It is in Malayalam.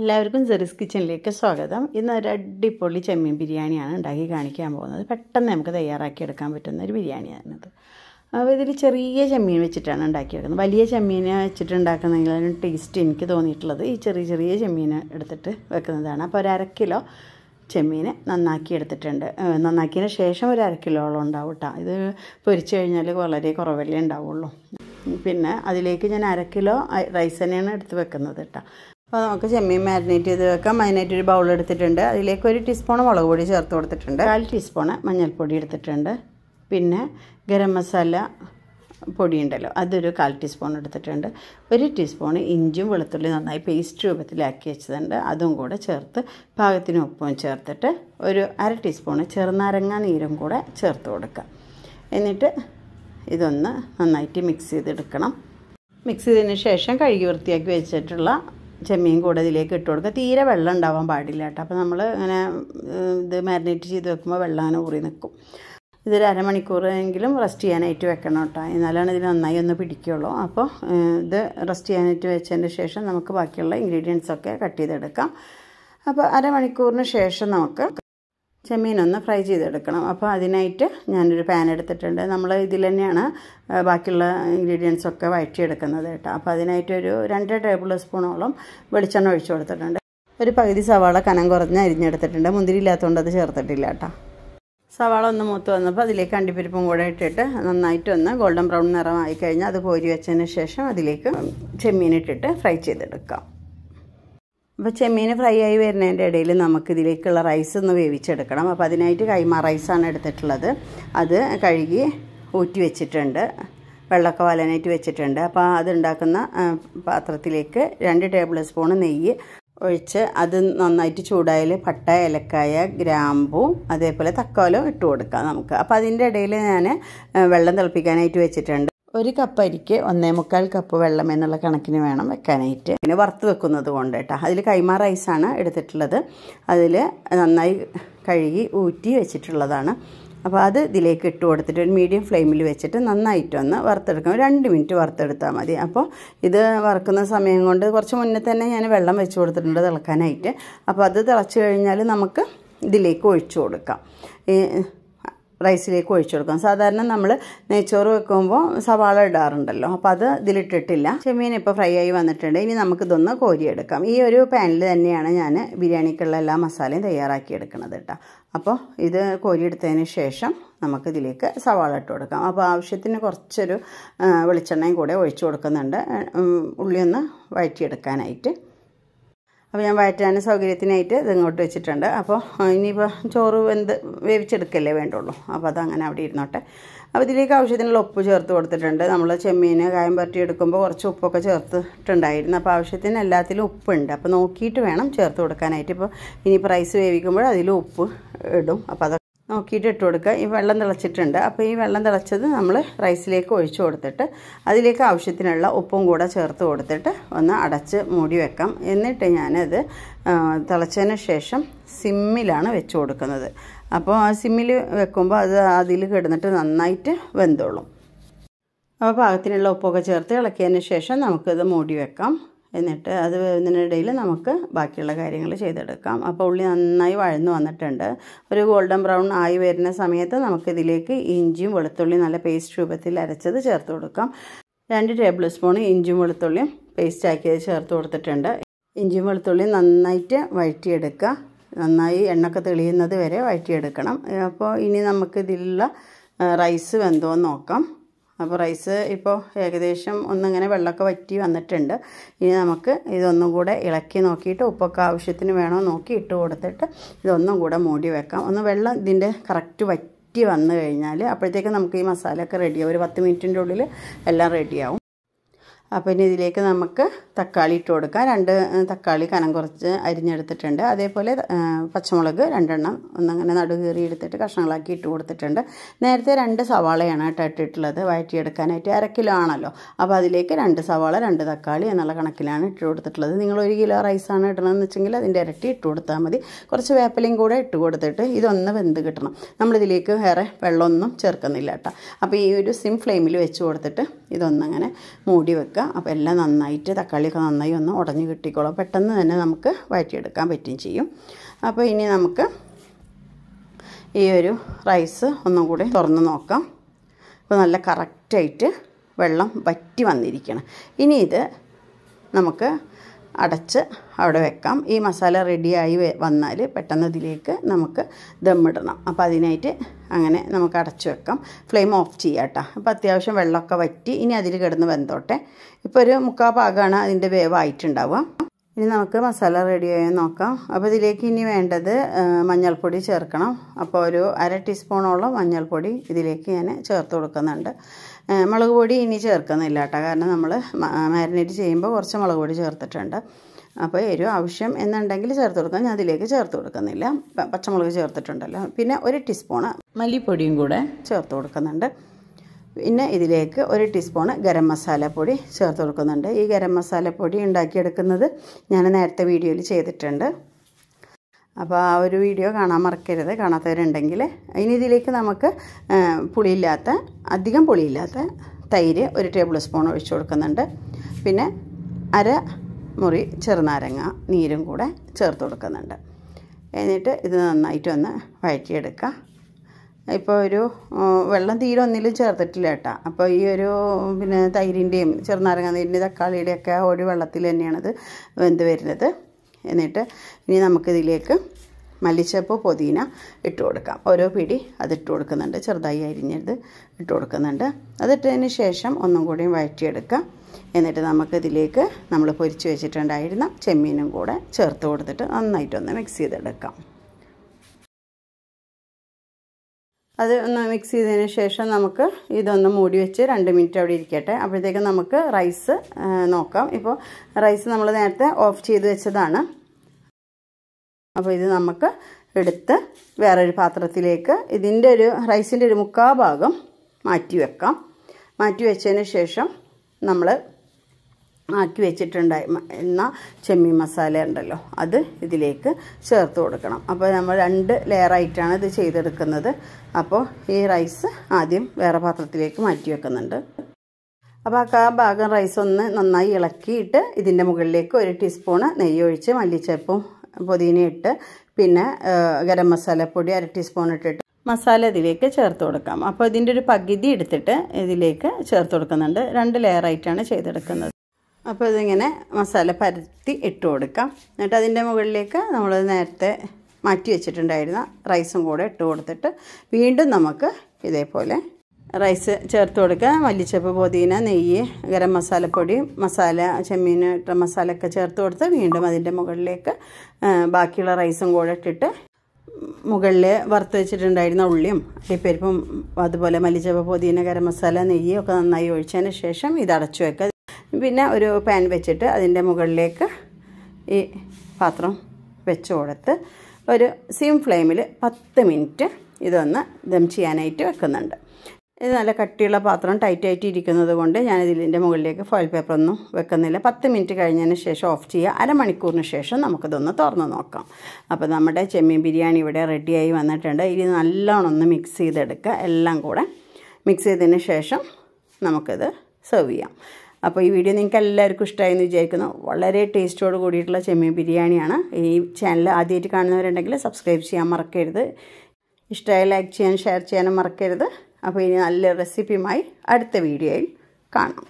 എല്ലാവർക്കും സെറിസ് കിച്ചണിലേക്ക് സ്വാഗതം ഇന്ന് ഒരു അടിപൊളി ചെമ്മീൻ ബിരിയാണിയാണ് ഉണ്ടാക്കി കാണിക്കാൻ പോകുന്നത് പെട്ടെന്ന് നമുക്ക് തയ്യാറാക്കി എടുക്കാൻ പറ്റുന്ന ഒരു ബിരിയാണിയാണിത് അപ്പോൾ ഇതിൽ ചെറിയ ചെമ്മീൻ വെച്ചിട്ടാണ് ഉണ്ടാക്കിയെടുക്കുന്നത് വലിയ ചെമ്മീനെ വെച്ചിട്ട് ടേസ്റ്റ് എനിക്ക് തോന്നിയിട്ടുള്ളത് ഈ ചെറിയ ചെറിയ ചെമ്മീൻ എടുത്തിട്ട് വെക്കുന്നതാണ് അപ്പോൾ ഒരു അരക്കിലോ കിലോ ചെമ്മീൻ നന്നാക്കി എടുത്തിട്ടുണ്ട് നന്നാക്കിയതിന് ശേഷം ഒരു അരക്കിലോളം ഉണ്ടാവും കേട്ടോ ഇത് പൊരിച്ചു കഴിഞ്ഞാൽ വളരെ കുറവല്ലേ ഉണ്ടാവുള്ളൂ പിന്നെ അതിലേക്ക് ഞാൻ അരക്കിലോ കിലോ റൈസ് തന്നെയാണ് എടുത്ത് വെക്കുന്നത് കേട്ടോ അപ്പോൾ നമുക്ക് ചെമ്മീൻ മാരിനേറ്റ് ചെയ്ത് വെക്കാം അതിനായിട്ട് ഒരു ബൗൾ എടുത്തിട്ടുണ്ട് അതിലേക്ക് ഒരു ടീസ്പൂൺ മുളക് പൊടി ചേർത്ത് കൊടുത്തിട്ടുണ്ട് കാൽ ടീസ്പൂൺ മഞ്ഞൾപ്പൊടി എടുത്തിട്ടുണ്ട് പിന്നെ ഗരം മസാല പൊടി ഉണ്ടല്ലോ അതൊരു കാൽ ടീസ്പൂൺ എടുത്തിട്ടുണ്ട് ഒരു ടീസ്പൂൺ ഇഞ്ചും വെളുത്തുള്ളി നന്നായി പേസ്റ്റ് രൂപത്തിലാക്കി വെച്ചതുണ്ട് അതും കൂടെ ചേർത്ത് പാകത്തിന് ഉപ്പും ചേർത്തിട്ട് ഒരു അര ടീസ്പൂൺ ചെറുനാരങ്ങ നീരും കൂടെ ചേർത്ത് കൊടുക്കുക എന്നിട്ട് ഇതൊന്ന് നന്നായിട്ട് മിക്സ് ചെയ്തെടുക്കണം മിക്സ് ചെയ്തതിന് ശേഷം കഴുകി വൃത്തിയാക്കി വെച്ചിട്ടുള്ള ചെമ്മീൻ കൂടെ ഇതിലേക്ക് ഇട്ട് കൊടുക്കുക തീരെ വെള്ളം ഉണ്ടാവാൻ പാടില്ല കേട്ടോ അപ്പോൾ നമ്മൾ ഇങ്ങനെ ഇത് മാരിനേറ്റ് ചെയ്ത് വെക്കുമ്പോൾ വെള്ളം അങ്ങനെ ഊറി നിൽക്കും ഇതൊരു അരമണിക്കൂറെങ്കിലും റെസ്റ്റ് ചെയ്യാനായിട്ട് വെക്കണം കേട്ടോ എന്നാലാണ് ഇതിൽ നന്നായി ഒന്ന് പിടിക്കുകയുള്ളൂ അപ്പോൾ ഇത് റെസ്റ്റ് ചെയ്യാനായിട്ട് വെച്ചതിന് ശേഷം നമുക്ക് ബാക്കിയുള്ള ഇൻഗ്രീഡിയൻസ് ഒക്കെ കട്ട് ചെയ്തെടുക്കാം അപ്പോൾ അരമണിക്കൂറിന് ശേഷം നമുക്ക് ചെമ്മീനൊന്ന് ഫ്രൈ ചെയ്തെടുക്കണം അപ്പോൾ അതിനായിട്ട് ഞാനൊരു പാൻ എടുത്തിട്ടുണ്ട് നമ്മൾ ഇതിൽ തന്നെയാണ് ബാക്കിയുള്ള ഇൻഗ്രീഡിയൻസ് ഒക്കെ വഴറ്റിയെടുക്കുന്നത് കേട്ടോ അപ്പോൾ അതിനായിട്ടൊരു രണ്ട് ടേബിൾ സ്പൂണോളം വെളിച്ചെണ്ണ ഒഴിച്ചു കൊടുത്തിട്ടുണ്ട് ഒരു പകുതി സവാള കനം കുറഞ്ഞ് അരിഞ്ഞെടുത്തിട്ടുണ്ട് മുന്തിരി ഇല്ലാത്തതുകൊണ്ട് അത് ചേർത്തിട്ടില്ല കേട്ടോ സവാള ഒന്ന് മൂത്ത് വന്നപ്പോൾ അതിലേക്ക് അണ്ടിപ്പരിപ്പും കൂടെ ഇട്ടിട്ട് നന്നായിട്ട് ഒന്ന് ഗോൾഡൻ ബ്രൗൺ നിറമായി കഴിഞ്ഞാൽ അത് കോരി വെച്ചതിന് ശേഷം അതിലേക്ക് ചെമ്മീൻ ഇട്ടിട്ട് ഫ്രൈ ചെയ്തെടുക്കാം അപ്പോൾ ചെമ്മീൻ ഫ്രൈ ആയി വരുന്നതിൻ്റെ ഇടയിൽ നമുക്ക് ഇതിലേക്കുള്ള റൈസ് ഒന്ന് വേവിച്ചെടുക്കണം അപ്പോൾ അതിനായിട്ട് കൈമാ റൈസാണ് എടുത്തിട്ടുള്ളത് അത് കഴുകി ഊറ്റി വെച്ചിട്ടുണ്ട് വെള്ളമൊക്കെ വലനായിട്ട് വെച്ചിട്ടുണ്ട് അപ്പോൾ അതുണ്ടാക്കുന്ന പാത്രത്തിലേക്ക് രണ്ട് ടേബിൾ സ്പൂൺ നെയ്യ് ഒഴിച്ച് അത് നന്നായിട്ട് ചൂടായൽ പട്ട ഏലക്കായ ഗ്രാമ്പും അതേപോലെ തക്കാലും ഇട്ട് കൊടുക്കാം നമുക്ക് അപ്പോൾ അതിൻ്റെ ഇടയിൽ ഞാൻ വെള്ളം തിളപ്പിക്കാനായിട്ട് വെച്ചിട്ടുണ്ട് ഒരു കപ്പ് അരിക്ക് ഒന്നേ മുക്കാൽ കപ്പ് വെള്ളം എന്നുള്ള കണക്കിന് വേണം വെക്കാനായിട്ട് പിന്നെ വറുത്ത് വെക്കുന്നത് കൊണ്ട് കേട്ടോ അതിൽ കൈമാ റൈസാണ് എടുത്തിട്ടുള്ളത് അതിൽ നന്നായി കഴുകി ഊറ്റി വെച്ചിട്ടുള്ളതാണ് അപ്പോൾ അത് ഇതിലേക്ക് ഇട്ട് കൊടുത്തിട്ട് ഒരു മീഡിയം ഫ്ലെയിമിൽ വെച്ചിട്ട് നന്നായിട്ടൊന്ന് വറുത്തെടുക്കാം രണ്ട് മിനിറ്റ് വറുത്തെടുത്താൽ മതി അപ്പോൾ ഇത് വറുക്കുന്ന സമയം കൊണ്ട് കുറച്ച് മുന്നേ തന്നെ ഞാൻ വെള്ളം വെച്ച് കൊടുത്തിട്ടുണ്ട് തിളക്കാനായിട്ട് അപ്പോൾ അത് തിളച്ച് കഴിഞ്ഞാൽ നമുക്ക് ഇതിലേക്ക് ഒഴിച്ചു കൊടുക്കാം റൈസിലേക്ക് ഒഴിച്ചു കൊടുക്കാം സാധാരണ നമ്മൾ നെയ്ച്ചോറ് വെക്കുമ്പോൾ സവാള ഇടാറുണ്ടല്ലോ അപ്പോൾ അത് ഇതിലിട്ടിട്ടില്ല ചെമ്മീൻ ഇപ്പോൾ ഫ്രൈ ആയി വന്നിട്ടുണ്ട് ഇനി നമുക്കിതൊന്ന് കോരിയെടുക്കാം ഈ ഒരു പാനിൽ തന്നെയാണ് ഞാൻ ബിരിയാണിക്കുള്ള എല്ലാ മസാലയും തയ്യാറാക്കി എടുക്കുന്നത് കേട്ടോ അപ്പോൾ ഇത് കോരിയെടുത്തതിന് ശേഷം നമുക്കിതിലേക്ക് സവാള ഇട്ട് കൊടുക്കാം അപ്പോൾ ആവശ്യത്തിന് കുറച്ചൊരു വെളിച്ചെണ്ണയും കൂടെ ഒഴിച്ചു കൊടുക്കുന്നുണ്ട് ഉള്ളിയൊന്ന് വഴറ്റിയെടുക്കാനായിട്ട് അപ്പോൾ ഞാൻ വഴറ്റാൻ സൗകര്യത്തിനായിട്ട് ഇതിങ്ങോട്ട് വെച്ചിട്ടുണ്ട് അപ്പോൾ ഇനിയിപ്പോൾ ചോറ് എന്ത് വേവിച്ചെടുക്കല്ലേ വേണ്ടുള്ളൂ അപ്പോൾ അതങ്ങനെ അവിടെ ഇരുന്നോട്ടെ അപ്പോൾ ഇതിലേക്ക് ആവശ്യത്തിനുള്ള ഉപ്പ് ചേർത്ത് കൊടുത്തിട്ടുണ്ട് നമ്മൾ ചെമ്മീൻ കായം പരട്ടി എടുക്കുമ്പോൾ കുറച്ച് ഉപ്പൊക്കെ ചേർത്തിട്ടുണ്ടായിരുന്നു അപ്പോൾ ആവശ്യത്തിന് എല്ലാത്തിലും ഉപ്പുണ്ട് അപ്പോൾ നോക്കിയിട്ട് വേണം ചേർത്ത് കൊടുക്കാനായിട്ട് ഇപ്പോൾ ഇനി റൈസ് വേവിക്കുമ്പോൾ അതിലും ഉപ്പ് ഇടും അപ്പോൾ നോക്കിയിട്ട് ഇട്ട് കൊടുക്കുക ഈ വെള്ളം തിളച്ചിട്ടുണ്ട് അപ്പോൾ ഈ വെള്ളം തിളച്ചത് നമ്മൾ റൈസിലേക്ക് ഒഴിച്ചു കൊടുത്തിട്ട് അതിലേക്ക് ആവശ്യത്തിനുള്ള ഉപ്പും കൂടെ ചേർത്ത് കൊടുത്തിട്ട് ഒന്ന് അടച്ച് മൂടി വെക്കാം എന്നിട്ട് ഞാനത് തിളച്ചതിന് ശേഷം സിമ്മിലാണ് വെച്ച് കൊടുക്കുന്നത് അപ്പോൾ ആ സിമ്മിൽ വെക്കുമ്പോൾ അത് അതിൽ കിടന്നിട്ട് നന്നായിട്ട് വെന്തോളും അപ്പോൾ പാകത്തിനുള്ള ഉപ്പൊക്കെ ചേർത്ത് ഇളക്കിയതിന് ശേഷം നമുക്കിത് മൂടി വെക്കാം എന്നിട്ട് അത് വേവുന്നതിനിടയിൽ നമുക്ക് ബാക്കിയുള്ള കാര്യങ്ങൾ ചെയ്തെടുക്കാം അപ്പോൾ ഉള്ളി നന്നായി വഴന്നു വന്നിട്ടുണ്ട് ഒരു ഗോൾഡൻ ബ്രൗൺ ആയി വരുന്ന സമയത്ത് നമുക്കിതിലേക്ക് ഇഞ്ചിയും വെളുത്തുള്ളിയും നല്ല പേസ്റ്റ് രൂപത്തിൽ അരച്ചത് ചേർത്ത് കൊടുക്കാം രണ്ട് ടേബിൾ സ്പൂൺ ഇഞ്ചിയും വെളുത്തുള്ളിയും പേസ്റ്റ് ആക്കിയത് ചേർത്ത് കൊടുത്തിട്ടുണ്ട് ഇഞ്ചിയും വെളുത്തുള്ളിയും നന്നായിട്ട് വഴറ്റിയെടുക്കുക നന്നായി എണ്ണൊക്കെ തെളിയുന്നത് വരെ വഴറ്റിയെടുക്കണം അപ്പോൾ ഇനി നമുക്കിതിലുള്ള റൈസ് വെന്തോന്ന് നോക്കാം അപ്പോൾ റൈസ് ഇപ്പോൾ ഏകദേശം ഒന്നിങ്ങനെ വെള്ളമൊക്കെ വറ്റി വന്നിട്ടുണ്ട് ഇനി നമുക്ക് ഇതൊന്നും കൂടെ ഇളക്കി നോക്കിയിട്ട് ഉപ്പൊക്കെ ആവശ്യത്തിന് വേണോ നോക്കി ഇട്ട് കൊടുത്തിട്ട് ഇതൊന്നും കൂടെ മൂടി വെക്കാം ഒന്ന് വെള്ളം ഇതിൻ്റെ കറക്റ്റ് വറ്റി വന്നു കഴിഞ്ഞാൽ അപ്പോഴത്തേക്ക് നമുക്ക് ഈ മസാലയൊക്കെ റെഡിയാവും ഒരു പത്ത് മിനിറ്റിൻ്റെ ഉള്ളിൽ എല്ലാം റെഡിയാവും അപ്പോൾ ഇനി ഇതിലേക്ക് നമുക്ക് തക്കാളി ഇട്ട് കൊടുക്കാം രണ്ട് തക്കാളി കനം കുറച്ച് അരിഞ്ഞെടുത്തിട്ടുണ്ട് അതേപോലെ പച്ചമുളക് രണ്ടെണ്ണം ഒന്നങ്ങനെ നടുകീറി എടുത്തിട്ട് കഷ്ണങ്ങളാക്കി ഇട്ട് കൊടുത്തിട്ടുണ്ട് നേരത്തെ രണ്ട് സവാളയാണ് കേട്ടോ ഇട്ടിട്ടുള്ളത് വയറ്റിയെടുക്കാനായിട്ട് അര കിലോ ആണല്ലോ അപ്പോൾ അതിലേക്ക് രണ്ട് സവാള രണ്ട് തക്കാളി എന്നുള്ള കണക്കിലാണ് ഇട്ട് കൊടുത്തിട്ടുള്ളത് നിങ്ങൾ ഒരു കിലോ റൈസാണ് ഇടണമെന്ന് വെച്ചെങ്കിൽ അതിൻ്റെ ഇരട്ടി ഇട്ട് കൊടുത്താൽ മതി കുറച്ച് വേപ്പലയും കൂടെ ഇട്ട് കൊടുത്തിട്ട് ഇതൊന്ന് വെന്ത് കിട്ടണം നമ്മളിതിലേക്ക് വേറെ വെള്ളമൊന്നും ചേർക്കുന്നില്ല കേട്ടോ അപ്പോൾ ഈ ഒരു സിം ഫ്ലെയിമിൽ വെച്ച് കൊടുത്തിട്ട് ഇതൊന്നങ്ങനെ മൂടി വെക്കുക വഴറ്റിയെടുക്കുക അപ്പോൾ എല്ലാം നന്നായിട്ട് തക്കാളിയൊക്കെ നന്നായി ഒന്ന് ഉടഞ്ഞു കിട്ടിക്കോളാം പെട്ടെന്ന് തന്നെ നമുക്ക് വഴറ്റിയെടുക്കാൻ പറ്റുകയും ചെയ്യും അപ്പോൾ ഇനി നമുക്ക് ഈ ഒരു റൈസ് ഒന്നും കൂടി തുറന്ന് നോക്കാം അപ്പോൾ നല്ല കറക്റ്റായിട്ട് വെള്ളം വറ്റി വന്നിരിക്കണം ഇനി ഇത് നമുക്ക് അടച്ച് അവിടെ വെക്കാം ഈ മസാല റെഡിയായി വന്നാൽ പെട്ടെന്ന് ഇതിലേക്ക് നമുക്ക് ദമ്മിടണം അപ്പോൾ അതിനായിട്ട് അങ്ങനെ നമുക്ക് അടച്ചു വെക്കാം ഫ്ലെയിം ഓഫ് ചെയ്യാം കേട്ടോ അപ്പോൾ അത്യാവശ്യം വെള്ളമൊക്കെ വറ്റി ഇനി അതിൽ കിടന്ന് വെന്തോട്ടെ ഇപ്പോൾ ഒരു മുക്കാൽ ഭാഗമാണ് അതിൻ്റെ വേവായിട്ടുണ്ടാവുക ഇനി നമുക്ക് മസാല റെഡി ആയി നോക്കാം അപ്പോൾ ഇതിലേക്ക് ഇനി വേണ്ടത് മഞ്ഞൾപ്പൊടി ചേർക്കണം അപ്പോൾ ഒരു അര ടീസ്പൂണോളം മഞ്ഞൾപ്പൊടി ഇതിലേക്ക് ഞാൻ ചേർത്ത് കൊടുക്കുന്നുണ്ട് മുളക് പൊടി ഇനി ചേർക്കുന്നില്ല കേട്ടോ കാരണം നമ്മൾ മാരിനേറ്റ് ചെയ്യുമ്പോൾ കുറച്ച് മുളക് പൊടി ചേർത്തിട്ടുണ്ട് അപ്പോൾ എരിവ് ആവശ്യം എന്നുണ്ടെങ്കിൽ ചേർത്ത് കൊടുക്കാം ഞാൻ അതിലേക്ക് ചേർത്ത് കൊടുക്കുന്നില്ല പച്ചമുളക് ചേർത്തിട്ടുണ്ടല്ലോ പിന്നെ ഒരു ടീസ്പൂണ് മല്ലിപ്പൊടിയും കൂടെ ചേർത്ത് കൊടുക്കുന്നുണ്ട് പിന്നെ ഇതിലേക്ക് ഒരു ടീസ്പൂണ് ഗരം മസാലപ്പൊടി ചേർത്ത് കൊടുക്കുന്നുണ്ട് ഈ ഗരം മസാലപ്പൊടി ഉണ്ടാക്കിയെടുക്കുന്നത് ഞാൻ നേരത്തെ വീഡിയോയിൽ ചെയ്തിട്ടുണ്ട് അപ്പോൾ ആ ഒരു വീഡിയോ കാണാൻ മറക്കരുത് കാണാത്തവരുണ്ടെങ്കിൽ ഇനി ഇതിലേക്ക് നമുക്ക് പുളിയില്ലാത്ത അധികം പുളിയില്ലാത്ത തൈര് ഒരു ടേബിൾ സ്പൂൺ ഒഴിച്ചു കൊടുക്കുന്നുണ്ട് പിന്നെ അര മുറി ചെറുനാരങ്ങ നീരും കൂടെ ചേർത്ത് കൊടുക്കുന്നുണ്ട് എന്നിട്ട് ഇത് നന്നായിട്ടൊന്ന് വഴറ്റിയെടുക്കാം ഇപ്പോൾ ഒരു വെള്ളം തീരെ ഒന്നിലും ചേർത്തിട്ടില്ല കേട്ടോ അപ്പോൾ ഈ ഒരു പിന്നെ തൈരിൻ്റെയും ചെറുനാരങ്ങ നീരിൻ്റെയും തക്കാളിയുടെയും ഒക്കെ ഒരു വെള്ളത്തിൽ തന്നെയാണത് വെന്ത് വരുന്നത് എന്നിട്ട് ഇനി നമുക്കിതിലേക്ക് മല്ലിച്ചപ്പ് പുതിന ഇട്ട് കൊടുക്കാം ഓരോ പിടി അത് ഇട്ട് കൊടുക്കുന്നുണ്ട് ചെറുതായി അരിഞ്ഞത് ഇട്ട് കൊടുക്കുന്നുണ്ട് അതിട്ടതിന് ശേഷം ഒന്നും കൂടിയും വഴറ്റിയെടുക്കാം എന്നിട്ട് നമുക്കിതിലേക്ക് നമ്മൾ പൊരിച്ച് വെച്ചിട്ടുണ്ടായിരുന്ന ചെമ്മീനും കൂടെ ചേർത്ത് കൊടുത്തിട്ട് നന്നായിട്ടൊന്ന് മിക്സ് ചെയ്തെടുക്കാം അത് ഒന്ന് മിക്സ് ചെയ്തതിന് ശേഷം നമുക്ക് ഇതൊന്ന് മൂടി വെച്ച് രണ്ട് മിനിറ്റ് അവിടെ ഇരിക്കട്ടെ അപ്പോഴത്തേക്കും നമുക്ക് റൈസ് നോക്കാം ഇപ്പോൾ റൈസ് നമ്മൾ നേരത്തെ ഓഫ് ചെയ്ത് വെച്ചതാണ് അപ്പോൾ ഇത് നമുക്ക് എടുത്ത് വേറൊരു പാത്രത്തിലേക്ക് ഇതിൻ്റെ ഒരു റൈസിൻ്റെ ഒരു മുക്കാഭാഗം മാറ്റി വെക്കാം മാറ്റി വെച്ചതിന് ശേഷം നമ്മൾ ആക്കി വെച്ചിട്ടുണ്ട് എന്ന ചെമ്മീൻ മസാല ഉണ്ടല്ലോ അത് ഇതിലേക്ക് ചേർത്ത് കൊടുക്കണം അപ്പോൾ നമ്മൾ രണ്ട് ലെയറായിട്ടാണ് ഇത് ചെയ്തെടുക്കുന്നത് അപ്പോൾ ഈ റൈസ് ആദ്യം വേറെ പാത്രത്തിലേക്ക് മാറ്റി വെക്കുന്നുണ്ട് അപ്പോൾ ആ ഭാഗം റൈസ് ഒന്ന് നന്നായി ഇളക്കിയിട്ട് ഇതിൻ്റെ മുകളിലേക്ക് ഒരു ടീസ്പൂണ് നെയ്യൊഴിച്ച് മല്ലിച്ചപ്പും പുതിന ഇട്ട് പിന്നെ ഗരം മസാലപ്പൊടി അര ടീസ്പൂൺ ഇട്ടിട്ട് മസാല ഇതിലേക്ക് ചേർത്ത് കൊടുക്കാം അപ്പോൾ ഇതിൻ്റെ ഒരു പകുതി എടുത്തിട്ട് ഇതിലേക്ക് ചേർത്ത് കൊടുക്കുന്നുണ്ട് രണ്ട് ലെയറായിട്ടാണ് ചെയ്തെടുക്കുന്നത് അപ്പോൾ ഇതിങ്ങനെ മസാല പരത്തി ഇട്ട് കൊടുക്കാം എന്നിട്ട് അതിൻ്റെ മുകളിലേക്ക് നമ്മൾ നേരത്തെ മാറ്റി വെച്ചിട്ടുണ്ടായിരുന്ന റൈസും കൂടെ ഇട്ട് കൊടുത്തിട്ട് വീണ്ടും നമുക്ക് ഇതേപോലെ റൈസ് ചേർത്ത് കൊടുക്കുക മല്ലിച്ചപ്പ് പുതിന നെയ്യ് ഗരം മസാലപ്പൊടി മസാല ചെമ്മീൻ ഇട്ട മസാലയൊക്കെ ചേർത്ത് കൊടുത്ത് വീണ്ടും അതിൻ്റെ മുകളിലേക്ക് ബാക്കിയുള്ള റൈസും കൂടെ ഇട്ടിട്ട് മുകളിൽ വറുത്ത് വെച്ചിട്ടുണ്ടായിരുന്ന ഉള്ളിയും അടിപ്പരിപ്പും അതുപോലെ മല്ലിച്ചപ്പ് പുതിന ഗരം മസാല നെയ്യ് ഒക്കെ നന്നായി ഒഴിച്ചതിന് ശേഷം ഇത് അടച്ചു വെക്കുക പിന്നെ ഒരു പാൻ വെച്ചിട്ട് അതിൻ്റെ മുകളിലേക്ക് ഈ പാത്രം വെച്ച് കൊടുത്ത് ഒരു സിം ഫ്ലെയിമിൽ പത്ത് മിനിറ്റ് ഇതൊന്ന് ദം ചെയ്യാനായിട്ട് വെക്കുന്നുണ്ട് ഇത് നല്ല കട്ടിയുള്ള പാത്രം ടൈറ്റായിട്ട് ഇരിക്കുന്നത് കൊണ്ട് ഞാനിതിൻ്റെ മുകളിലേക്ക് ഫോയിൽ പേപ്പറൊന്നും വെക്കുന്നില്ല പത്ത് മിനിറ്റ് കഴിഞ്ഞതിന് ശേഷം ഓഫ് ചെയ്യുക അരമണിക്കൂറിന് ശേഷം നമുക്കിതൊന്ന് തുറന്ന് നോക്കാം അപ്പോൾ നമ്മുടെ ചെമ്മീൻ ബിരിയാണി ഇവിടെ റെഡിയായി വന്നിട്ടുണ്ട് ഇനി നല്ലോണം ഒന്ന് മിക്സ് ചെയ്തെടുക്കുക എല്ലാം കൂടെ മിക്സ് ചെയ്തതിന് ശേഷം നമുക്കിത് സെർവ് ചെയ്യാം അപ്പോൾ ഈ വീഡിയോ നിങ്ങൾക്ക് എല്ലാവർക്കും ഇഷ്ടമായി എന്ന് വിചാരിക്കുന്നു വളരെ ടേസ്റ്റോട് കൂടിയിട്ടുള്ള ചെമ്മീൻ ബിരിയാണിയാണ് ഈ ചാനൽ ആദ്യമായിട്ട് കാണുന്നവരുണ്ടെങ്കിൽ സബ്സ്ക്രൈബ് ചെയ്യാൻ മറക്കരുത് ഇഷ്ടമായി ലൈക്ക് ചെയ്യാൻ ഷെയർ ചെയ്യാനും മറക്കരുത് അപ്പോൾ ഇനി നല്ല റെസിപ്പിയുമായി അടുത്ത വീഡിയോയിൽ കാണാം